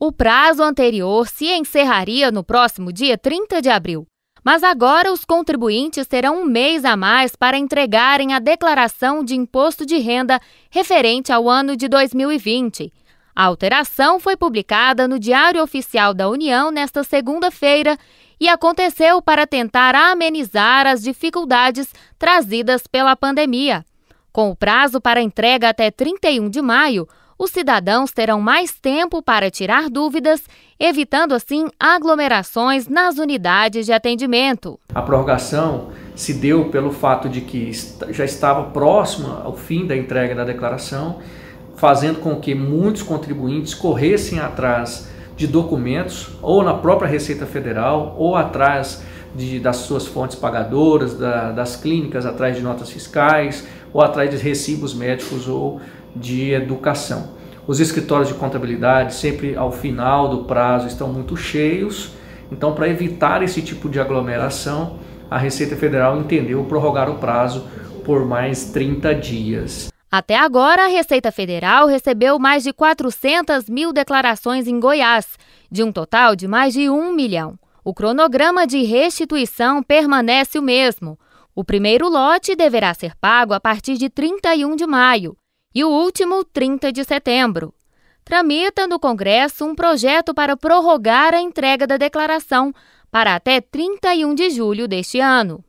O prazo anterior se encerraria no próximo dia 30 de abril, mas agora os contribuintes terão um mês a mais para entregarem a declaração de imposto de renda referente ao ano de 2020. A alteração foi publicada no Diário Oficial da União nesta segunda-feira e aconteceu para tentar amenizar as dificuldades trazidas pela pandemia. Com o prazo para entrega até 31 de maio, os cidadãos terão mais tempo para tirar dúvidas, evitando assim aglomerações nas unidades de atendimento. A prorrogação se deu pelo fato de que já estava próxima ao fim da entrega da declaração, fazendo com que muitos contribuintes corressem atrás de documentos, ou na própria Receita Federal, ou atrás de, das suas fontes pagadoras, da, das clínicas, atrás de notas fiscais, ou atrás de recibos médicos ou de educação. Os escritórios de contabilidade, sempre ao final do prazo, estão muito cheios, então, para evitar esse tipo de aglomeração, a Receita Federal entendeu prorrogar o prazo por mais 30 dias. Até agora, a Receita Federal recebeu mais de 400 mil declarações em Goiás, de um total de mais de 1 milhão. O cronograma de restituição permanece o mesmo. O primeiro lote deverá ser pago a partir de 31 de maio e o último, 30 de setembro. Tramita no Congresso um projeto para prorrogar a entrega da declaração para até 31 de julho deste ano.